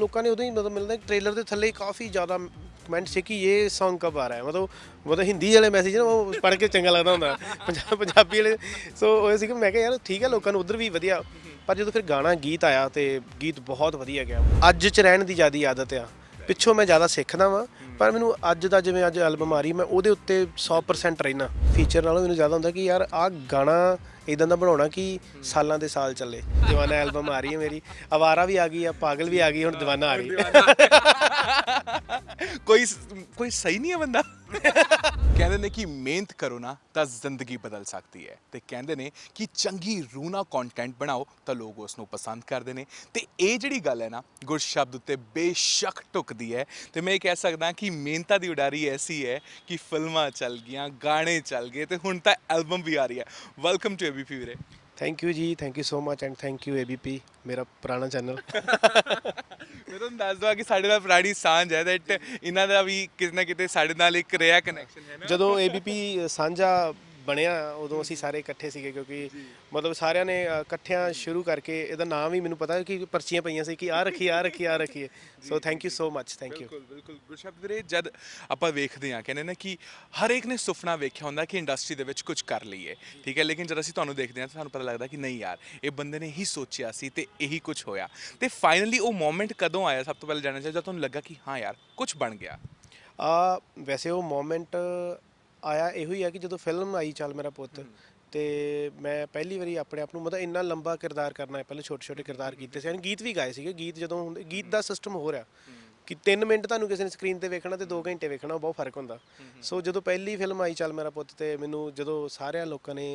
ਲੋਕਾਂ ਨੇ ਉਦੋਂ ਹੀ ਮਤਲਬ ਮਿਲਦਾ ਟ੍ਰੇਲਰ ਦੇ ਥੱਲੇ ਕਾਫੀ ਜ਼ਿਆਦਾ ਕਮੈਂਟ ਸੀ ਕਿ ਇਹ Song ਕਬ ਆ ਰਹਾ ਹੈ ਮਤਲਬ ਮਤਲਬ ਹਿੰਦੀ ਵਾਲੇ ਮੈਸੇਜ ਨਾ ਉਹ ਪੜ੍ਹ ਕੇ ਚੰਗਾ ਲੱਗਦਾ ਹੁੰਦਾ ਪੰਜਾਬੀ ਵਾਲੇ ਸੋ ਉਹ ਸੀ ਕਿ ਮੈਂ ਕਿਹਾ ਯਾਰ ਠੀਕ ਹੈ ਲੋਕਾਂ ਨੂੰ ਉਧਰ ਵੀ ਵਧੀਆ ਪਰ ਜਦੋਂ ਫਿਰ ਗਾਣਾ ਗੀਤ ਆਇਆ ਤੇ ਗੀਤ ਬਹੁਤ ਵਧੀਆ ਗਿਆ ਅੱਜ ਚ ਰਹਿਣ ਦੀ ਜਿਆਦੀ ਆਦਤ ਆ ਪਿੱਛੋਂ ਮੈਂ ਜ਼ਿਆਦਾ ਸਿੱਖਦਾ ਵਾਂ ਪਰ ਮੈਨੂੰ ਅੱਜ ਦਾ ਜਿਵੇਂ ਅੱਜ ਐਲਬਮ ਆ ਰਹੀ ਮੈਂ ਉਹਦੇ ਉੱਤੇ 100% ਰਹਿਣਾ ਫੀਚਰ ਨਾਲੋਂ ਮੈਨੂੰ ਜ਼ਿਆਦਾ ਹੁੰਦਾ ਕਿ ਯਾਰ ਆਹ ਗਾਣਾ ਇਦਾਂ ਦਾ ਬਣਾਉਣਾ ਕਿ ਸਾਲਾਂ ਦੇ ਸਾਲ ਚੱਲੇ ਦੀਵਾਨਾ ਐਲਬਮ ਆ ਰਹੀ ਹੈ ਮੇਰੀ ਆਵਾਰਾ ਵੀ ਆ ਗਈ ਆ ਪਾਗਲ ਵੀ ਆ ਗਈ ਹੁਣ ਦੀਵਾਨਾ ਆ ਗਈ ਕੋਈ ਕੋਈ ਸਹੀ ਨਹੀਂ ਹੈ ਬੰਦਾ ਕਹਿੰਦੇ ਨੇ ਕਿ ਮਿਹਨਤ ਕਰੋ ਨਾ ਤਾਂ ਜ਼ਿੰਦਗੀ ਬਦਲ ਸਕਦੀ ਹੈ ਤੇ ਕਹਿੰਦੇ ਨੇ ਕਿ ਚੰਗੀ ਰੂਨਾ ਕੰਟੈਂਟ ਬਣਾਓ ਤਾਂ ਲੋਕ ਉਸ ਨੂੰ ਪਸੰਦ ਕਰਦੇ ਨੇ ਤੇ ਇਹ ਜਿਹੜੀ ਗੱਲ ਹੈ ਨਾ ਗੁਰ ਸ਼ਬਦ ਉੱਤੇ ਬੇਸ਼ੱਕ ਟੁਕਦੀ ਹੈ ਤੇ ਮੈਂ ਇਹ ਕਹਿ ਸਕਦਾ ਕਿ ਮਿਹਨਤਾਂ ਦੀ ਉਡਾਰੀ ਐਸੀ ਹੈ ਕਿ ਫਿਲਮਾਂ ਚੱਲ ਗਈਆਂ ਗਾਣੇ ਚੱਲ ਗਏ ਤੇ ਹੁਣ ਤਾਂ ਐਲਬਮ ਵੀ ਆ ਰਹੀ ਹੈ ਵੈਲਕਮ ਟੂ ਏਬੀਪੀ ਵੀਰੇ ਥੈਂਕ ਯੂ ਜੀ thank you so much and thank you ABP ਮੇਰਾ ਪੁਰਾਣਾ ਚੈਨਲ ਦੱਸ ਦਵਾ ਕਿ ਸਾਡੇ ਨਾਲ ਪ੍ਰਾਣੀ ਸਾਂਝ ਹੈ ਦੈਟ ਇਹਨਾਂ ਦਾ ਵੀ ਕਿਸੇ ਨਾ ਕਿਤੇ ਸਾਡੇ ਨਾਲ ਇੱਕ ਰਿਹਾ ਕਨੈਕਸ਼ਨ ਹੈ ਨਾ ਜਦੋਂ ਏਬੀਪੀ ਸਾਂਝਾ ਬਣਿਆ ਉਦੋਂ ਅਸੀਂ ਸਾਰੇ ਇਕੱਠੇ ਸੀਗੇ ਕਿਉਂਕਿ ਮਤਲਬ ਸਾਰਿਆਂ ਨੇ ਇਕੱਠਿਆਂ ਸ਼ੁਰੂ ਕਰਕੇ ਇਹਦਾ ਨਾਮ ਵੀ ਮੈਨੂੰ ਪਤਾ ਕਿ ਪਰਚੀਆਂ ਪਈਆਂ ਸੀ ਕਿ ਆ ਰੱਖੀ ਆ ਰੱਖੀ ਆ ਰੱਖੀ so thank you so much thank you ਬਿਲਕੁਲ ਬਿਲਕੁਲ ਗੁਰਸ਼ਬਦ ਵੀਰੇ ਜਦ ਆਪਾਂ ਵੇਖਦੇ ਹਾਂ ਕਹਿੰਦੇ ਨੇ ਕਿ ਹਰ ਇੱਕ ਨੇ ਸੁਪਨਾ ਵੇਖਿਆ ਹੁੰਦਾ ਕਿ ਇੰਡਸਟਰੀ ਦੇ ਵਿੱਚ ਕੁਝ ਕਰ ਲਈਏ ਠੀਕ ਹੈ ਲੇਕਿਨ ਜਦ ਅਸੀਂ ਤੁਹਾਨੂੰ ਦੇਖਦੇ ਹਾਂ ਸਾਨੂੰ ਪਤਾ ਲੱਗਦਾ ਕਿ ਨਹੀਂ ਯਾਰ ਇਹ ਬੰਦੇ ਨੇ ਹੀ ਸੋਚਿਆ ਸੀ ਤੇ ਇਹੀ ਕੁਝ ਹੋਇਆ ਤੇ ਫਾਈਨਲੀ ਉਹ ਮੂਮੈਂਟ ਕਦੋਂ ਆਇਆ ਸਭ ਤੋਂ ਪਹਿਲਾਂ ਜਾਣਨਾ ਚਾਹੀਦਾ ਜਦ ਤੁਹਾਨੂੰ ਲੱਗਾ ਕਿ ਹਾਂ ਯਾਰ ਕੁਝ ਬਣ ਗਿਆ ਆ ਵੈਸੇ ਉਹ ਮੂਮੈਂਟ ਆਇਆ ਇਹੋ ਹੀ ਆ ਕਿ ਜਦੋਂ ਫਿਲਮ ਆਈ ਚੱਲ ਮੇਰਾ ਪੁੱਤ ਤੇ ਮੈਂ ਪਹਿਲੀ ਵਾਰੀ ਆਪਣੇ ਆਪ ਨੂੰ ਮਤਲਬ ਇੰਨਾ ਲੰਬਾ ਕਿਰਦਾਰ ਕਰਨਾ ਹੈ ਪਹਿਲੇ ਛੋਟੇ ਛੋਟੇ ਕਿਰਦਾਰ ਕੀਤੇ ਸੀ ਯਾਨੀ ਗੀਤ ਵੀ ਗਾਏ ਸੀਗੇ ਗੀਤ ਜਦੋਂ ਹੁੰਦੇ ਗੀਤ ਦਾ ਸਿਸਟਮ ਹੋ ਰਿਹਾ ਕਿ 3 ਮਿੰਟ ਤੁਹਾਨੂੰ ਕਿਸੇ ਨੇ ਸਕਰੀਨ ਤੇ ਵੇਖਣਾ ਤੇ 2 ਘੰਟੇ ਵੇਖਣਾ ਬਹੁਤ ਫਰਕ ਹੁੰਦਾ ਸੋ ਜਦੋਂ ਪਹਿਲੀ ਫਿਲਮ ਆਈ ਚੱਲ ਮੇਰਾ ਪੁੱਤ ਤੇ ਮੈਨੂੰ ਜਦੋਂ ਸਾਰਿਆਂ ਲੋਕਾਂ ਨੇ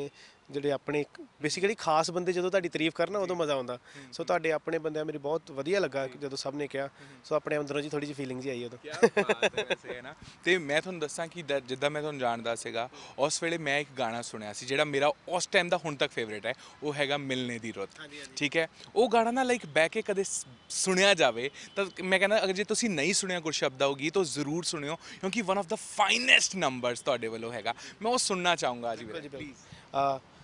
ਜਿਹੜੇ ਆਪਣੇ ਬੇਸਿਕਲੀ ਖਾਸ ਬੰਦੇ ਜਦੋਂ ਤੁਹਾਡੀ ਤਾਰੀਫ ਕਰਨਾ ਉਦੋਂ ਮਜ਼ਾ ਆਉਂਦਾ ਸੋ ਤੁਹਾਡੇ ਆਪਣੇ ਬੰਦਿਆਂ ਮੇਰੀ ਬਹੁਤ ਵਧੀਆ ਲੱਗਾ ਜਦੋਂ ਸਭ ਨੇ ਕਿਹਾ ਸੋ ਆਪਣੇ ਅੰਦਰੋਂ ਜੀ ਥੋੜੀ ਜਿਹੀ ਫੀਲਿੰਗ ਜੀ ਆਈ ਉਦੋਂ ਬਾਤ ਹੈ ਨਾ ਤੇ ਮੈਂ ਤੁਹਾਨੂੰ ਦੱਸਾਂ ਕਿ ਜਿੱਦਾਂ ਮੈਂ ਤੁਹਾਨੂੰ ਜਾਣਦਾ ਸੀਗਾ ਉਸ ਵੇਲੇ ਮੈਂ ਇੱਕ ਗਾਣਾ ਸੁਣਿਆ ਸੀ ਜਿਹੜਾ ਮੇਰਾ ਉਸ ਟਾਈਮ ਦਾ ਹੁਣ ਤੱਕ ਫੇਵਰੇਟ ਹੈ ਉਹ ਹੈਗਾ ਮਿਲਨੇ ਦੀ ਰੁੱਤ ਠੀਕ ਹੈ ਉਹ ਗਾਣਾ ਨਾ ਲਾਈਕ ਬੈ ਕੇ ਕਦੇ ਸੁਣਿਆ ਜਾਵੇ ਤਾਂ ਮੈਂ ਕਹਿੰਦਾ ਅਗਰ ਜੇ ਤੁਸੀਂ ਨਹੀਂ ਸੁਣਿਆ ਸ਼ਬਦ ਆਉਗੀ ਤਾਂ ਜ਼ਰੂਰ ਸੁਣਿਓ ਕਿਉਂਕਿ one of the finest numbers ਤੁਹਾਡੇ ਵੱਲੋਂ ਹੈਗਾ ਮੈਂ ਉਹ ਸੁਣਨਾ ਚਾਹੂੰਗਾ ਜੀ ਵੀਰੇ ਪਲੀਜ਼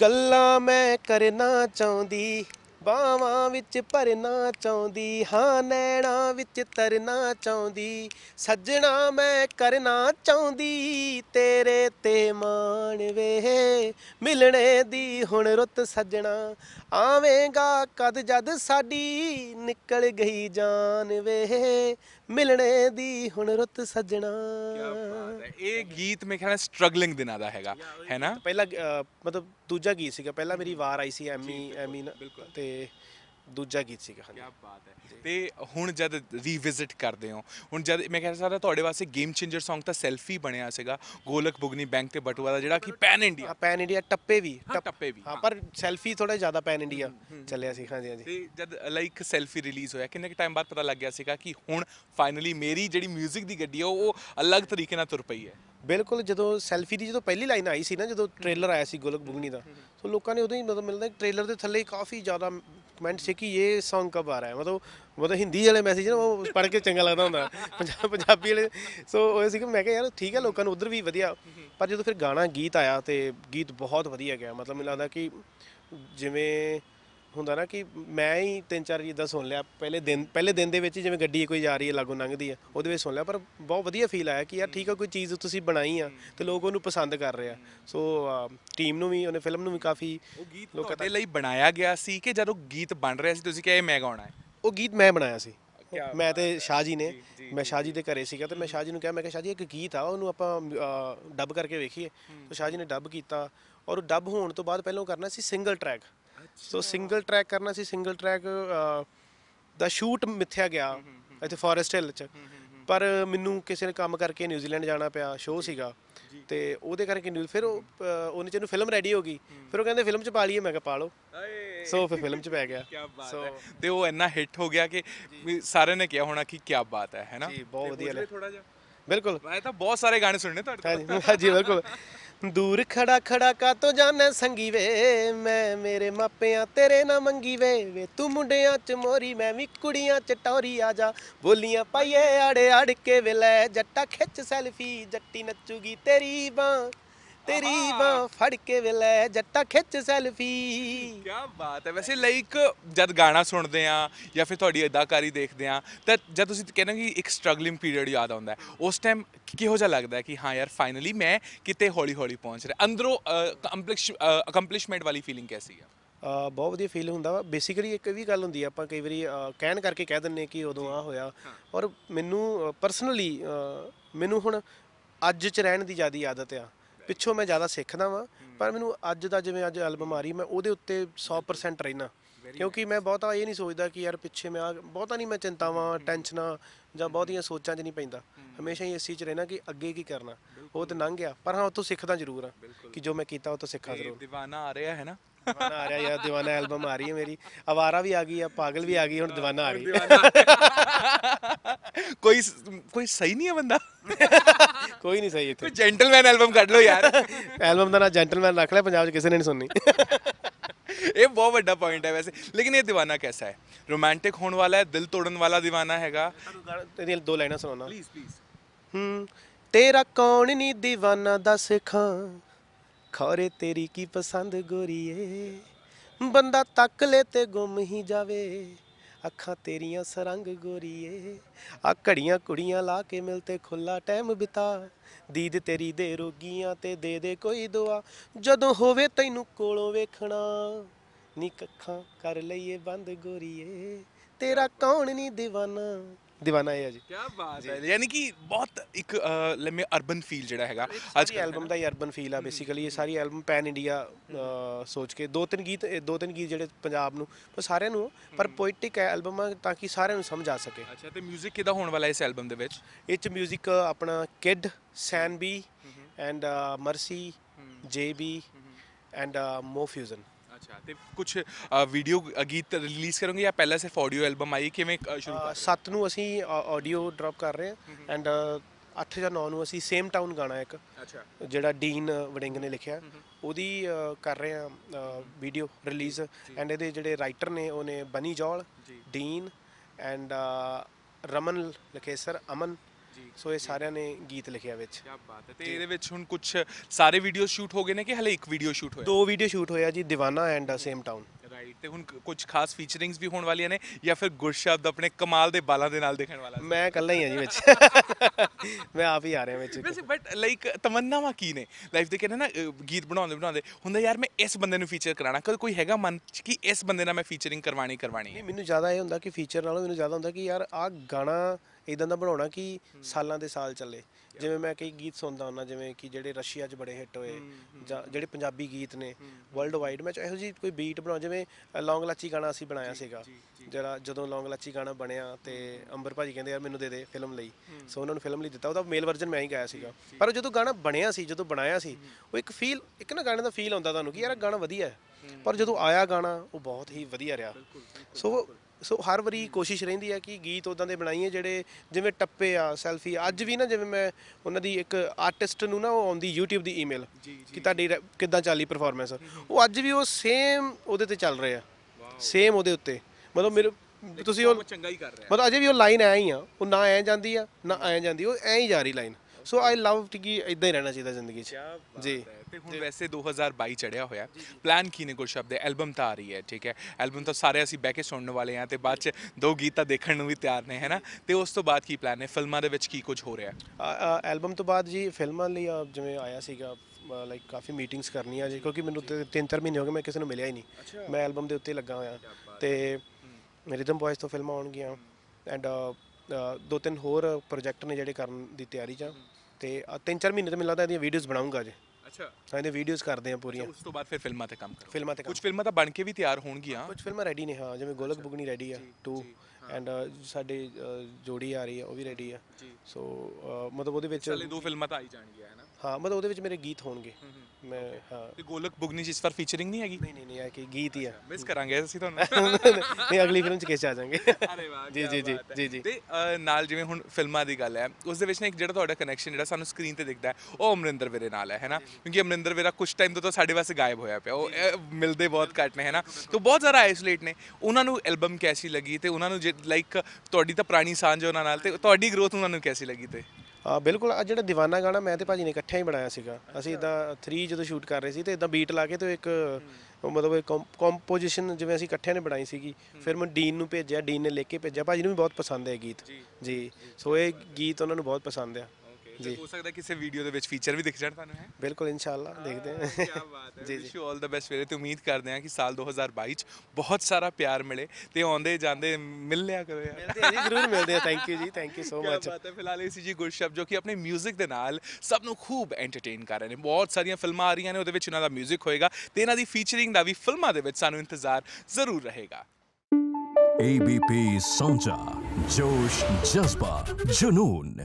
ਗੱਲਾਂ ਮੈਂ ਕਰਨਾ ਚਾਹੁੰਦੀ ਬਾਵਾਂ ਵਿੱਚ ਭਰਨਾ ਚਾਹੁੰਦੀ ਹਾਂ ਨੈਣਾ ਵਿੱਚ ਤਰਨਾ ਚਾਹੁੰਦੀ ਸੱਜਣਾ ਮੈਂ ਕਰਨਾ ਚਾਹੁੰਦੀ ਤੇਰੇ ਤੇ ਮਾਣ ਵੇ ਮਿਲਣੇ ਦੀ ਹੁਣ ਰੁੱਤ ਸੱਜਣਾ ਆਵੇਂਗਾ ਕਦ ਜਦ ਸਾਡੀ ਨਿਕਲ ਗਈ ਜਾਨ ਵੇ ਮਿਲਣੇ ਦੀ ਹੁਣ ਰੁੱਤ ਸੱਜਣਾ ਇਹ ਗੀਤ ਮੇਰੇ ਖਿਆਲ ਨਾਲ ਸਟਰਗਲਿੰਗ ਦਿਨ ਦਾ ਹੈਗਾ ਹੈ ਨਾ ਪਹਿਲਾ ਮਤਲਬ ਦੂਜਾ ਗੀਤ ਸੀਗਾ ਪਹਿਲਾ ਮੇਰੀ ਵਾਰ ਆਈ ਸੀ ਐਮੀ ਐਮੀ ਤੇ ਦੂਜਾ ਗੀਤ ਸੀਗਾ ਹਾਂਜੀ ਕੀ ਬਾਤ ਹੈ ਤੇ ਹੁਣ ਜਦ ਰੀਵਿਜ਼ਿਟ ਕਰਦੇ ਹਾਂ ਹੁਣ ਜਦ ਮੈਂ ਕਹਿ ਸਕਦਾ ਤੁਹਾਡੇ ਵਾਸਤੇ ਗੇਮ ਚੇਂਜਰ Song ਤਾਂ ਸੈਲਫੀ ਬਣਿਆ ਸੀਗਾ ਗੋਲਕ ਬੁਗਨੀ ਬੈਂਕ ਤੇ ਬਟੂਆ ਦਾ ਜਿਹੜਾ ਕਿ ਪੈਨ ਇੰਡੀਆ ਪੈਨ ਇੰਡੀਆ ਟੱਪੇ ਵੀ ਟੱਪੇ ਵੀ ਹਾਂ ਪਰ ਸੈਲਫੀ ਥੋੜਾ ਜ਼ਿਆਦਾ ਪੈਨ ਇੰਡੀਆ ਚੱਲਿਆ ਸੀ ਹਾਂਜੀ ਹਾਂਜੀ ਤੇ ਜਦ ਲਾਈਕ ਸੈਲਫੀ ਰਿਲੀਜ਼ ਹੋਇਆ ਕਿੰਨੇ ਟਾਈਮ ਬਾਅਦ ਪਤਾ ਲੱਗ ਗਿਆ ਸੀਗਾ ਕਿ ਹੁਣ ਫਾਈਨਲੀ ਮੇਰੀ ਜਿਹੜੀ 뮤직 ਦੀ ਗੱਡੀ ਹੈ ਉਹ ਅਲੱਗ ਤਰੀਕੇ ਨਾਲ ਤੁਰ ਪਈ ਹੈ ਬਿਲਕੁਲ ਜਦੋਂ ਸੈਲਫੀ ਦੀ ਜਦੋਂ ਪਹਿਲੀ ਲਾਈਨ ਆਈ ਸੀ ਨਾ ਜਦੋਂ ਟ੍ਰੇਲਰ ਆਇਆ ਸੀ ਗੋਲਕ ਬੁਗਨੀ ਦਾ ਸੋ ਲੋਕਾਂ ਨੇ ਉਦੋਂ ਹੀ ਮਤਲਬ ਮਿਲਦਾ ਟ੍ਰੇਲਰ ਦੇ ਥੱਲੇ ਕਾਫੀ ਜ਼ਿਆਦਾ ਕਮੈਂਟ ਸੀ ਕਿ ਇਹ Song ਕਬ ਆ ਰਹਾ ਹੈ ਮਤਲਬ ਮਤਲਬ ਹਿੰਦੀ ਵਾਲੇ ਮੈਸੇਜ ਨਾ ਉਹ ਪੜ ਕੇ ਚੰਗਾ ਲੱਗਦਾ ਹੁੰਦਾ ਪੰਜਾਬ ਪੰਜਾਬੀ ਵਾਲੇ ਸੋ ਉਹ ਸੀ ਕਿ ਮੈਂ ਕਿਹਾ ਯਾਰ ਠੀਕ ਹੈ ਲੋਕਾਂ ਨੂੰ ਉਧਰ ਵੀ ਵਧੀਆ ਪਰ ਜਦੋਂ ਫਿਰ ਗਾਣਾ ਗੀਤ ਆਇਆ ਤੇ ਗੀਤ ਬਹੁਤ ਵਧੀਆ ਗਿਆ ਮਤਲਬ ਮੈਨੂੰ ਲੱਗਦਾ ਕਿ ਜਿਵੇਂ ਹੁੰਦਾ ਨਾ ਕਿ ਮੈਂ ਹੀ ਤਿੰਨ ਚਾਰ ਜਿੱਦਾਂ ਸੁਣ ਲਿਆ ਪਹਿਲੇ ਦਿਨ ਪਹਿਲੇ ਦਿਨ ਦੇ ਵਿੱਚ ਜਿਵੇਂ ਗੱਡੀ ਕੋਈ ਜਾ ਰਹੀ ਹੈ ਲਾਗੋਂ ਲੰਘਦੀ ਹੈ ਉਹਦੇ ਵਿੱਚ ਸੁਣ ਲਿਆ ਪਰ ਬਹੁਤ ਵਧੀਆ ਫੀਲ ਆਇਆ ਕਿ ਯਾਰ ਠੀਕ ਆ ਕੋਈ ਚੀਜ਼ ਤੁਸੀਂ ਬਣਾਈ ਆ ਤੇ ਲੋਕ ਉਹਨੂੰ ਪਸੰਦ ਕਰ ਰਹੇ ਆ ਸੋ ਟੀਮ ਨੂੰ ਵੀ ਉਹਨੇ ਫਿਲਮ ਨੂੰ ਵੀ ਕਾਫੀ ਲੋਕਾਂ ਦੇ ਲਈ ਬਣਾਇਆ ਗਿਆ ਸੀ ਕਿ ਜਦੋਂ ਗੀਤ ਬਣ ਰਿਹਾ ਸੀ ਤੁਸੀਂ ਕਿਹਾ ਇਹ ਮੈਂ ਗਾਉਣਾ ਹੈ ਉਹ ਗੀਤ ਮੈਂ ਬਣਾਇਆ ਸੀ ਮੈਂ ਤੇ ਸ਼ਾਹ ਜੀ ਨੇ ਮੈਂ ਸ਼ਾਹ ਜੀ ਦੇ ਘਰੇ ਸੀਗਾ ਤੇ ਮੈਂ ਸ਼ਾਹ ਜੀ ਨੂੰ ਕਿਹਾ ਮੈਂ ਕਿਹਾ ਸ਼ਾਹ ਜੀ ਇੱਕ ਗੀਤ ਆ ਉਹਨੂੰ ਆਪਾਂ ਡੱਬ ਕਰਕੇ ਵੇਖੀਏ ਸੋ ਸ਼ਾਹ ਜੀ ਨੇ ਡੱਬ ਕੀਤਾ ਔਰ ਡੱਬ ਹੋਣ ਤੋਂ ਬਾਅਦ ਪਹਿਲਾਂ ਕਰਨਾ ਸੀ single track so single track ਕਰਨਾ ਸੀ ਸਿੰਗਲ ਟਰੈਕ ਦਾ ਸ਼ੂਟ ਮਿੱਥਿਆ ਗਿਆ ਇੱਥੇ ਫੋਰੈਸਟ ਹਿੱਲ 'ਚ ਪਰ ਮੈਨੂੰ ਕਿਸੇ ਨੇ ਕੰਮ ਕਰਕੇ ਨਿਊਜ਼ੀਲੈਂਡ ਜਾਣਾ ਪਿਆ ਸ਼ੋਅ ਸੀਗਾ ਤੇ ਉਹਦੇ ਕਰਕੇ ਨਿਊਜ਼ ਫਿਰ ਉਹ ਉਹਨੇ ਜਿਹਨੂੰ ਫਿਲਮ ਰੈਡੀ ਹੋ ਗਈ ਫਿਰ ਉਹ ਕਹਿੰਦੇ ਫਿਲਮ 'ਚ ਪਾ ਲਈਏ ਮੈਂ ਕਿਹਾ ਪਾ ਲਓ ਸੋ ਫਿਰ ਫਿਲਮ 'ਚ ਪੈ ਗਿਆ ਸੋ ਤੇ ਉਹ ਇੰਨਾ ਹਿੱਟ ਹੋ ਗਿਆ ਕਿ ਸਾਰੇ ਨੇ ਕਿਹਾ ਹੋਣਾ ਕਿ ਕੀ ਬਾਤ ਹੈ ਹੈਨਾ ਜੀ ਬਹੁਤ ਵਧੀਆ ਬਿਲਕੁਲ ਮੈਂ ਤਾਂ ਬਹੁਤ ਸਾਰੇ ਗਾਣੇ ਸੁਣਨੇ ਤੁਹਾਡੇ ਤੋਂ ਹਾਂਜੀ ਬਿਲਕੁਲ ਦੂਰ ਖੜਾ ਖੜਾ ਕਾ ਤੋ ਜਾਣੈ ਸੰਗੀ ਵੇ ਮੈਂ ਮੇਰੇ ਮਾਪਿਆਂ ਤੇਰੇ ਨਾ ਮੰਗੀ ਵੇ ਵੇ ਤੂੰ ਮੁੰਡਿਆਂ ਚ ਮੋਰੀ ਮੈਂ ਵੀ ਕੁੜੀਆਂ ਚ ਟੌਰੀ ਆ ਜਾ ਬੋਲੀਆਂ ਪਾਈਏ ਆੜੇ ਆੜ ਕੇ ਵੇ ਲੈ ਜੱਟਾ ਖਿੱਚ ਸੈਲਫੀ ਜੱਟੀ ਨੱਚੂਗੀ ਤੇਰੀ ਬਾਹ ਤੇਰੀ ਬਾਹ ਫੜ ਕੇ ਵੇ ਲੈ ਜੱਟਾ ਖਿੱਚ ਸੈਲਫੀ ਕੀ ਬਾਤ ਹੈ ਵੈਸੇ ਲਾਈਕ ਜਦ ਗਾਣਾ ਸੁਣਦੇ ਆ ਜਾਂ ਫਿਰ ਤੁਹਾਡੀ ਅਦਾਕਾਰੀ ਦੇਖਦੇ ਆ ਤਾਂ ਜਦ ਤੁਸੀਂ ਕਹਿੰਦੇ ਕਿ ਇੱਕ ਸਟਰਗਲਿੰਗ ਪੀਰੀਅਡ ਯਾਦ ਆਉਂਦਾ ਹੈ ਉਸ ਟਾਈਮ ਕਿਹੋ ਜਿਹਾ ਲੱਗਦਾ ਹੈ ਕਿ ਹਾਂ ਯਾਰ ਫਾਈਨਲੀ ਮੈਂ ਕਿਤੇ ਹੌਲੀ ਹੌਲੀ ਪਹੁੰਚ ਰਿਹਾ ਅੰਦਰੋਂ ਅਕੰਪਲਿਸ਼ਮੈਂਟ ਵਾਲੀ ਫੀਲਿੰਗ ਕੈਸੀ ਆ ਬਹੁਤ ਵਧੀਆ ਫੀਲ ਹੁੰਦਾ ਵਾ ਬੇਸਿਕਲੀ ਇੱਕ ਵੀ ਗੱਲ ਹੁੰਦੀ ਆ ਆਪਾਂ ਕਈ ਵਾਰੀ ਕਹਿਣ ਕਰਕੇ ਕਹਿ ਦਿੰਨੇ ਕਿ ਉਦੋਂ ਆ ਹੋਇਆ ਔਰ ਮੈਨੂੰ ਪਰਸਨਲੀ ਮੈਨੂੰ ਹੁਣ ਅੱਜ ਚ ਰਹਿਣ ਦੀ ਜ਼ਿਆਦਾ ਆਦਤ ਆ ਪਿੱਛੋਂ ਮੈਂ ਜ਼ਿਆਦਾ ਸਿੱਖਦਾ ਵਾਂ ਪਰ ਮੈਨੂੰ ਅੱਜ ਦਾ ਜਿਵੇਂ ਅੱਜ ਐਲਬਮ ਆ ਰਹੀ ਮੈਂ ਉਹਦੇ ਉੱਤੇ 100% ਰਹਿਣਾ ਕਿਉਂਕਿ ਮੈਂ ਬਹੁਤਾ ਇਹ ਨਹੀਂ ਸੋਚਦਾ ਕਿ ਯਾਰ ਪਿੱਛੇ ਮੈਂ ਆ ਬਹੁਤਾ ਨਹੀਂ ਮੈਂ ਚਿੰਤਾਵਾਂ ਟੈਨਸ਼ਨਾਂ ਜਾਂ ਬਹੁਤੀਆਂ ਸੋਚਾਂ 'ਚ ਨਹੀਂ ਪੈਂਦਾ ਹਮੇਸ਼ਾ ਹੀ ਇਸੇ 'ਚ ਰਹਿਣਾ ਕਿ ਅੱਗੇ ਕੀ ਕਰਨਾ ਉਹ ਤੇ ਲੰਘ ਗਿਆ ਪਰ ਹਾਂ ਉਹ ਤੋਂ ਸਿੱਖਦਾ ਜ਼ਰੂਰ ਆ ਕਿ ਜੋ ਮੈਂ ਕੀਤਾ ਉਹ ਤੋਂ ਸਿੱਖਾਂ ਜ਼ਰੂਰ دیਵਾਨਾ ਆ ਰਿਹਾ ਹੈ ਨਾ ਆ ਰਿਹਾ ਯਾਰ دیਵਾਨਾ ਐਲਬਮ ਆ ਰਹੀ ਹੈ ਮੇਰੀ ਆਵਾਰਾ ਵੀ ਆ ਗਈ ਆ ਪਾਗਲ ਵੀ ਆ ਗਈ ਹੁਣ دیਵਾਨਾ ਆ ਰਹੀ ਕੋਈ ਕੋਈ ਸਹੀ ਨਹੀਂ ਹੈ ਬੰਦਾ ਕੋਈ ਨਹੀਂ ਸਹੀ ਇੱਥੇ ਜੈਂਟਲਮੈਨ ਐਲਬਮ ਕੱਢ ਲਓ ਯਾਰ ਐਲਬਮ ਦਾ ਨਾਮ ਜੈਂਟਲਮੈਨ ਰੱਖ ਲੈ ਪੰਜਾਬ 'ਚ ਕਿਸੇ ਨੇ ਨਹੀਂ ਸੁਣਨੀ ਇਹ ਬਹੁਤ ਵੱਡਾ ਪੁਆਇੰਟ ਹੈ ਵੈਸੇ ਲੇਕਿਨ ਇਹ دیਵਾਨਾ ਕੈਸਾ ਹੈ ਰੋਮਾਂਟਿਕ ਹੋਣ ਵਾਲਾ ਹੈ ਦਿਲ ਤੋੜਨ ਵਾਲਾ دیਵਾਨਾ ਹੈਗਾ ਤੇਰੀ ਦੋ ਲਾਈਨਾਂ ਸੁਣਾਉਣਾ ਪਲੀਜ਼ ਪਲੀਜ਼ ਹੂੰ ਤੇਰਾ ਕੌਣ ਨਹੀਂ دیਵਾਨਾ ਦੱਸ ਖਾਂ ਖੌਰੇ ਤੇਰੀ ਕੀ ਪਸੰਦ ਗੋਰੀਏ ਬੰਦਾ ਤੱਕ ਲੈ ਤੇ ਗੁੰਮ ਹੀ ਜਾਵੇ ਅੱਖਾਂ ਤੇਰੀਆਂ ਸਰੰਗ ਗੋਰੀਏ ਆ ਘੜੀਆਂ ਕੁੜੀਆਂ ਲਾ ਕੇ ਮਿਲ ਤੇ ਖੁੱਲਾ ਟਾਈਮ ਬਿਤਾ ਦੀਦ ਤੇਰੀ ਦੇ ਰੋਗੀਆਂ ਤੇ ਦੇ ਦੇ ਕੋਈ ਦੁਆ ਜਦੋਂ ਹੋਵੇ ਤੈਨੂੰ ਕੋਲੋਂ ਵੇਖਣਾ ਨੀ ਕੱਖਾਂ ਕਰ ਲਈਏ ਬੰਦ ਗੋਰੀਏ ਤੇਰਾ ਕੌਣ ਨਹੀਂ دیਵਾਨਾ دیਵਾਨਾ ਹੈ ਜੀ ਕੀ ਬਾਤ ਹੈ ਯਾਨੀ ਕਿ ਬਹੁਤ ਇੱਕ ਲੰਮੇ ਅਰਬਨ ਫੀਲ ਜਿਹੜਾ ਹੈਗਾ ਅੱਜ ਦੀ ਐਲਬਮ ਦਾ ਹੀ ਅਰਬਨ ਫੀਲ ਆ ਬੇਸਿਕਲੀ ਇਹ ਸਾਰੀ ਐਲਬਮ ਪੈਨ ਇੰਡੀਆ ਸੋਚ ਕੇ ਦੋ ਤਿੰਨ ਗੀਤ ਦੋ ਤਿੰਨ ਗੀਤ ਜਿਹੜੇ ਪੰਜਾਬ ਨੂੰ ਪਰ ਸਾਰਿਆਂ ਨੂੰ ਪਰ ਪੋਇਟਿਕ ਐਲਬਮ ਆ ਤਾਂ ਕਿ ਸਾਰਿਆਂ ਨੂੰ ਸਮਝ ਆ ਸਕੇ ਅੱਛਾ ਤੇ 뮤직 ਕਿਦਾ ਹੋਣ ਵਾਲਾ ਇਸ ਐਲਬਮ ਦੇ ਵਿੱਚ ਇਹ ਚ 뮤직 ਆਪਣਾ ਕਿਡ ਸੈਨਬੀ ਐਂਡ ਮਰਸੀ ਜੇਬੀ ਐਂਡ ਮੋ ਫਿਊਜ਼ਨ ਅੱਛਾ ਤੇ ਕੁਝ ਵੀਡੀਓ ਗੀਤ ਰਿਲੀਜ਼ ਕਰੋਗੇ ਜਾਂ ਪਹਿਲਾਂ ਸਿਰਫ ਆਡੀਓ ਐਲਬਮ ਆਈ ਕਿਵੇਂ ਸ਼ੁਰੂ ਕਰ 7 ਨੂੰ ਅਸੀਂ ਆਡੀਓ ਡ੍ਰੌਪ ਕਰ ਰਹੇ ਹਾਂ ਐਂਡ 8 ਜਾਂ 9 ਨੂੰ ਅਸੀਂ ਸੇਮ ਟਾਊਨ ਗਾਣਾ ਇੱਕ ਅੱਛਾ ਜਿਹੜਾ ਡੀਨ ਵੜਿੰਗ ਨੇ ਲਿਖਿਆ ਉਹਦੀ ਕਰ ਰਹੇ ਹਾਂ ਵੀਡੀਓ ਰਿਲੀਜ਼ ਐਂਡ ਇਹਦੇ ਜਿਹੜੇ ਰਾਈਟਰ ਨੇ ਉਹਨੇ ਬਨੀ ਜੋਲ ਡੀਨ ਐਂਡ ਰਮਨ ਲਖੇਸਰ ਅਮਨ ਸੋ ਇਹ ਸਾਰਿਆਂ ਨੇ ਗੀਤ ਲਿਖਿਆ ਵਿੱਚ ਕੀ ਬਾਤ ਹੈ ਤੇ ਇਹਦੇ ਵਿੱਚ ਹੁਣ ਕੁਝ ਸਾਰੇ ਵੀਡੀਓ ਸ਼ੂਟ ਹੋ ਗਏ ਨੇ ਕਿ ਹਲੇ ਇੱਕ ਵੀਡੀਓ ਸ਼ੂਟ ਹੋਇਆ ਦੋ ਵੀਡੀਓ ਸ਼ੂਟ ਹੋਇਆ ਜੀ دیਵਾਨਾ ਐਂਡ ਸੇਮ ਟਾਊਨ ਰਾਈਟ ਤੇ ਹੁਣ ਕੁਝ ਖਾਸ ਫੀਚਰਿੰਗਸ ਵੀ ਹੋਣ ਵਾਲੀਆਂ ਨੇ ਜਾਂ ਫਿਰ ਗੁਰਸ਼ਬਦ ਆਪਣੇ ਕਮਾਲ ਦੇ ਬਾਲਾਂ ਦੇ ਨਾਲ ਦੇਖਣ ਵਾਲਾ ਮੈਂ ਇਕੱਲਾ ਹੀ ਆ ਜੀ ਵਿੱਚ ਮੈਂ ਆਪ ਹੀ ਆ ਰਿਹਾ ਵਿੱਚ ਵੈਸੇ ਬਟ ਲਾਈਕ ਤਮੰਨਾਵਾਂ ਕੀ ਨੇ ਲਾਈਫ ਦੇ ਕਹਿੰਦੇ ਨਾ ਗੀਤ ਬਣਾਉਂਦੇ ਬਣਾਉਂਦੇ ਹੁੰਦਾ ਯਾਰ ਮੈਂ ਇਸ ਬੰਦੇ ਨੂੰ ਫੀਚਰ ਕਰਾਣਾ ਕਦ ਕੋਈ ਹੈਗਾ ਮਨ 'ਚ ਕਿ ਇਸ ਬੰਦੇ ਨਾਲ ਮੈਂ ਫੀਚਰਿੰਗ ਕਰਵਾਣੀ ਕਰਵਾਣੀ ਨਹੀਂ ਮੈਨੂੰ ਜ਼ਿਆਦਾ ਇਹ ਹੁੰਦਾ ਕਿ ਫੀਚਰ ਨਾਲੋਂ ਮੈਨੂੰ ਜ਼ਿਆਦਾ ਹੁੰਦਾ ਕਿ ਯਾਰ ਆ ਗਾਣਾ ਇਦਾਂ ਦਾ ਬਣਾਉਣਾ ਕਿ ਸਾਲਾਂ ਦੇ ਸਾਲ ਚੱਲੇ ਜਿਵੇਂ ਮੈਂ ਕਈ ਗੀਤ ਸੁਣਦਾ ਹਾਂ ਜਿਵੇਂ ਕਿ ਜਿਹੜੇ ਰਸ਼ੀਆ 'ਚ ਬੜੇ ਹਿੱਟ ਹੋਏ ਜਾਂ ਜਿਹੜੇ ਪੰਜਾਬੀ ਗੀਤ ਨੇ ਵਰਲਡ ਵਾਈਡ ਮੈਂ ਇਹੋ ਜੀ ਕੋਈ ਬੀਟ ਬਣਾਉ ਜਿਵੇਂ ਲੌਂਗ ਲਾਚੀ ਗਾਣਾ ਅਸੀਂ ਬਣਾਇਆ ਸੀਗਾ ਜਿਹੜਾ ਜਦੋਂ ਲੌਂਗ ਲਾਚੀ ਗਾਣਾ ਬਣਿਆ ਤੇ ਅੰਬਰ ਭਾਜੀ ਕਹਿੰਦੇ ਯਾਰ ਮੈਨੂੰ ਦੇ ਦੇ ਫਿਲਮ ਲਈ ਸੋ ਉਹਨਾਂ ਨੂੰ ਫਿਲਮ ਲਈ ਦਿੱਤਾ ਉਹਦਾ ਮੇਲ ਵਰਜ਼ਨ ਮੈਂ ਹੀ ਗਾਇਆ ਸੀਗਾ ਪਰ ਜਦੋਂ ਗਾਣਾ ਬਣਿਆ ਸੀ ਜਦੋਂ ਬਣਾਇਆ ਸੀ ਉਹ ਇੱਕ ਫੀਲ ਇੱਕ ਨਾ ਗਾਣੇ ਦਾ ਫੀਲ ਆਉਂਦਾ ਤੁਹਾਨੂੰ ਕਿ ਯਾਰ ਗਾਣਾ ਵਧੀਆ ਹੈ ਪਰ ਜਦੋਂ ਆਇਆ ਗਾਣਾ ਉਹ ਬਹੁਤ ਹੀ ਵਧੀਆ ਰਿਹਾ ਸੋ ਸੋ ਹਰ ਵਾਰੀ ਕੋਸ਼ਿਸ਼ ਰਹਿੰਦੀ ਆ ਕਿ ਗੀਤ ਉਦਾਂ ਦੇ ਬਣਾਈਏ ਜਿਹੜੇ ਜਿਵੇਂ ਟੱਪੇ ਆ ਸੈਲਫੀ ਅੱਜ ਵੀ ਨਾ ਜਿਵੇਂ ਮੈਂ ਉਹਨਾਂ ਦੀ ਇੱਕ ਆਰਟਿਸਟ ਨੂੰ ਨਾ ਉਹ ਆਉਂਦੀ YouTube ਦੀ ਈਮੇਲ ਕਿ ਤੁਹਾਡੀ ਕਿਦਾਂ ਕਿੱਦਾਂ ਚੱਲੀ ਪਰਫਾਰਮੈਂਸ ਉਹ ਅੱਜ ਵੀ ਉਹ ਸੇਮ ਉਹਦੇ ਤੇ ਚੱਲ ਰਹੇ ਆ ਸੇਮ ਉਹਦੇ ਉੱਤੇ ਮਤਲਬ ਮੇਰੇ ਤੁਸੀਂ ਉਹ ਚੰਗਾ ਹੀ ਕਰ ਰਿਹਾ ਮਤਲਬ ਅਜੇ ਵੀ ਉਹ ਲਾਈਨ ਐ ਹੀ ਆ ਉਹ ਨਾ ਐ ਜਾਂਦੀ ਆ ਨਾ ਐ ਜਾਂਦੀ ਉਹ ਐ ਹੀ ਜਾ ਰਹੀ ਲਾਈਨ ਸੋ ਆਈ ਲਵ ਕਿ ਇਦਾਂ ਹੀ ਰਹਿਣਾ ਚਾਹੀਦਾ ਜ਼ਿੰਦਗੀ 'ਚ ਜੀ ਤੇ ਹੁਣ ਵੈਸੇ 2022 ਚੜਿਆ ਹੋਇਆ ਪਲਾਨ ਕੀ ਨੇ ਗੁਰਸ਼ਬ ਦੇ ਐਲਬਮ ਤਾਂ ਆ ਰਹੀ ਹੈ ਠੀਕ ਹੈ ਐਲਬਮ ਤਾਂ ਸਾਰੇ ਅਸੀਂ ਬਹਿ ਕੇ ਸੁਣਨ ਵਾਲੇ ਆ ਤੇ ਬਾਅਦ 'ਚ ਦੋ ਗੀਤ ਤਾਂ ਦੇਖਣ ਨੂੰ ਵੀ ਤਿਆਰ ਨੇ ਹੈਨਾ ਤੇ ਉਸ ਤੋਂ ਬਾਅਦ ਕੀ ਪਲਾਨ ਹੈ ਫਿਲਮਾਂ ਦੇ ਵਿੱਚ ਕੀ ਕੁਝ ਹੋ ਰਿਹਾ ਐਲਬਮ ਤੋਂ ਬਾਅਦ ਜੀ ਫਿਲਮਾਂ ਲਈ ਜਿਵੇਂ ਆਇਆ ਸੀਗਾ ਲਾਈਕ ਕਾਫੀ ਮੀਟਿੰਗਸ ਕਰਨੀਆਂ ਜੀ ਕਿਉਂਕਿ ਮੈਨੂੰ ਤਿੰਨ ਚਾਰ ਮਹੀਨੇ ਹੋ ਗਏ ਮੈਂ ਕਿਸੇ ਨੂੰ ਮਿਲਿਆ ਹੀ ਨਹੀਂ ਮੈਂ ਐਲਬਮ ਦੇ ਉੱਤੇ ਲੱਗਾ ਹੋਇਆ ਤੇ ਰਿਦਮ ਬॉयਜ਼ ਤੋਂ ਫਿਲਮਾਂ ਆਉਣਗੀਆਂ ਐਂਡ ਦੋ ਤਿੰਨ ਹੋਰ ਪ੍ਰੋਜੈਕਟ ਨੇ ਜਿਹੜੇ ਕਰਨ ਦੀ ਤਿਆਰੀ 'ਚ ਤੇ ਤਿੰਨ ਚਾਰ ਮਹੀਨੇ ਤੇ ਮੈਨੂੰ ਲੱਗਦਾ ਇਹਦੀਆਂ ਵੀਡੀਓਜ਼ ਬਣਾਉਂਗਾ ਜੀ ਅੱਛਾ ਹਾਂ ਵੀਡੀਓਜ਼ ਕਰਦੇ ਆ ਪੂਰੀਆਂ ਉਸ ਤੋਂ ਬਾਅਦ ਫਿਰ ਫਿਲਮਾਂ ਤੇ ਕੰਮ ਕਰੋ ਫਿਲਮਾਂ ਤੇ ਕੁਝ ਫਿਲਮਾਂ ਤਾਂ ਬਣ ਕੇ ਵੀ ਤਿਆਰ ਹੋਣਗੀਆਂ ਕੁਝ ਫਿਲਮਾਂ ਰੈਡੀ ਨੇ ਹਾਂ ਜਿਵੇਂ ਗੋਲਕ ਬੁਗਣੀ ਰੈਡੀ ਆ 2 ਐਂਡ ਸਾਡੇ ਜੋੜੀ ਆ ਰਹੀ ਆ ਉਹ ਵੀ ਰੈਡੀ ਆ ਸੋ ਮਤਲਬ ਉਹਦੇ ਵਿੱਚ ਚਲੇ ਦੋ ਫਿਲਮਾਂ ਤਾਂ ਆਈ ਜਾਣਗੀਆਂ ਹੈ ਨਾ ਹਾਂ ਮਤਲਬ ਉਹਦੇ ਵਿੱਚ ਮੇਰੇ ਗੀਤ ਹੋਣਗੇ ਮੈਂ ਹਾਂ ਤੇ ਗੋਲਕ ਬੁਗਨੀ ਚ ਇਸ ਵਾਰ ਫੀਚਰਿੰਗ ਨਹੀਂ ਹੈਗੀ ਨਹੀਂ ਨਹੀਂ ਨਹੀਂ ਆ ਕਿ ਗੀਤ ਹੀ ਆ ਮਿਸ ਕਰਾਂਗੇ ਅਸੀਂ ਤੁਹਾਨੂੰ ਨਹੀਂ ਅਗਲੀ ਫਿਲਮ ਚ ਕੇਸ ਆ ਜਾਾਂਗੇ ਅਰੇ ਵਾਹ ਜੀ ਜੀ ਜੀ ਜੀ ਤੇ ਨਾਲ ਜਿਵੇਂ ਹੁਣ ਫਿਲਮਾਂ ਦੀ ਗੱਲ ਹੈ ਉਸ ਦੇ ਵਿੱਚ ਨਾ ਇੱਕ ਜਿਹੜਾ ਤੁਹਾਡਾ ਕਨੈਕਸ਼ਨ ਜਿਹੜਾ ਸਾਨੂੰ ਸਕਰੀਨ ਤੇ ਦਿਖਦਾ ਹੈ ਉਹ ਅਮਰਿੰਦਰ ਵੀਰੇ ਨਾਲ ਹੈ ਹੈਨਾ ਕਿਉਂਕਿ ਅਮਰਿੰਦਰ ਵੀਰਾ ਕੁਝ ਟਾਈਮ ਤੋਂ ਤਾਂ ਸਾਡੇ ਵਾਸਤੇ ਗਾਇਬ ਹੋਇਆ ਪਿਆ ਉਹ ਮਿਲਦੇ ਬਹੁਤ ਘੱਟ ਨੇ ਹੈਨਾ ਤੋਂ ਬਹੁਤ ਜ਼ਿਆਦਾ ਆਈਸੋਲੇਟ ਨੇ ਉਹਨਾਂ ਨੂੰ ਐਲਬਮ ਕੈਸੀ ਲੱਗੀ ਤੇ ਉਹਨਾਂ ਨੂੰ ਲਾਈਕ ਤੁਹਾਡੀ ਤਾਂ ਪੁਰਾਣੀ ਸਾਂਝ ਉਹਨਾਂ ਨਾਲ ਤੇ ਤੁਹਾਡੀ ਗਰੋਥ ਉਹਨਾਂ ਨੂੰ ਕੈਸੀ ਲੱਗੀ ਤੇ ਬਿਲਕੁਲ ਆ ਜਿਹੜਾ دیਵਾਨਾ ਗਾਣਾ ਮੈਂ ਤੇ ਭਾਜੀ ਨੇ ਇਕੱਠਿਆਂ ਹੀ ਬਣਾਇਆ ਸੀਗਾ ਅਸੀਂ ਇਦਾਂ 3 ਜਦੋਂ ਸ਼ੂਟ ਕਰ ਰਹੇ ਸੀ ਤੇ ਇਦਾਂ ਬੀਟ ਲਾ ਕੇ ਤੇ ਇੱਕ ਮਤਲਬ ਕੰਪੋਜੀਸ਼ਨ ਜਿਵੇਂ ਅਸੀਂ ਇਕੱਠਿਆਂ ਨੇ ਬਣਾਈ ਸੀਗੀ ਫਿਰ ਮੈਂ ਡੀਨ ਨੂੰ ਭੇਜਿਆ ਡੀਨ ਨੇ ਲਿਖ ਕੇ ਭੇਜਿਆ ਭਾਜੀ ਨੂੰ ਵੀ ਬਹੁਤ ਪਸੰਦ ਹੈ ਗੀਤ ਜੀ ਸੋ ਇਹ ਗੀਤ ਉਹਨਾਂ ਨੂੰ ਬਹੁਤ ਪਸੰਦ ਆ ਜੀ ਹੋ ਸਕਦਾ ਕਿਸੇ ਵੀਡੀਓ ਦੇ ਵਿੱਚ ਫੀਚਰ ਵੀ ਦਿਖ ਜਾਣ ਤੁਹਾਨੂੰ ਹੈ ਬਿਲਕੁਲ ਇਨਸ਼ਾਅੱਲਾ ਦੇਖਦੇ ਹਾਂ ਕੀ ਬਾਤ ਹੈ ਜੀ ਜੀ ਸ਼ੂ ਆਲ ਦਾ ਬੈਸਟ ਵੀਰੇ ਤੇ ਉਮੀਦ ਕਰਦੇ ਹਾਂ ਕਿ ਸਾਲ 2022 ਚ ਬਹੁਤ ਸਾਰਾ ਪਿਆਰ ਮਿਲੇ ਤੇ ਆਉਂਦੇ ਜਾਂਦੇ ਮਿਲ ਲਿਆ ਕਰੋ ਯਾਰ ਮਿਲਦੇ ਹਾਂ ਜੀ ਜ਼ਰੂਰ ਮਿਲਦੇ ਆ ਥੈਂਕ ਯੂ ਜੀ ਥੈਂਕ ਯੂ ਸੋ ਮਚ ਕੀ ਬਾਤ ਹੈ ਫਿਲਹਾਲ ਇਸ ਜੀ ਗੁਰਸ਼ਬ ਜੋ ਕਿ ਆਪਣੇ 뮤직 ਦੇ ਨਾਲ ਸਭ ਨੂੰ ਖੂਬ ਐਂਟਰਟੇਨ ਕਰ ਰਹੇ ਨੇ ਬਹੁਤ ਸਾਰੀਆਂ ਫਿਲਮਾਂ ਆ ਰਹੀਆਂ ਨੇ ਉਹਦੇ ਵਿੱਚ ਇਹਨਾਂ ਦਾ 뮤직 ਹੋਏਗਾ ਤੇ ਇਹਨਾਂ ਦੀ ਫੀਚਰਿੰਗ ਦਾ ਵੀ ਫਿਲਮਾਂ ਦੇ ਵਿੱਚ ਸਾਨੂੰ ਇੰਤਜ਼ਾਰ ਜ਼ਰੂਰ ਰਹੇਗਾ ABP ਸੌਂਜਾ ਜੋਸ਼ ਜਜ਼ਬਾ ਜਨੂਨ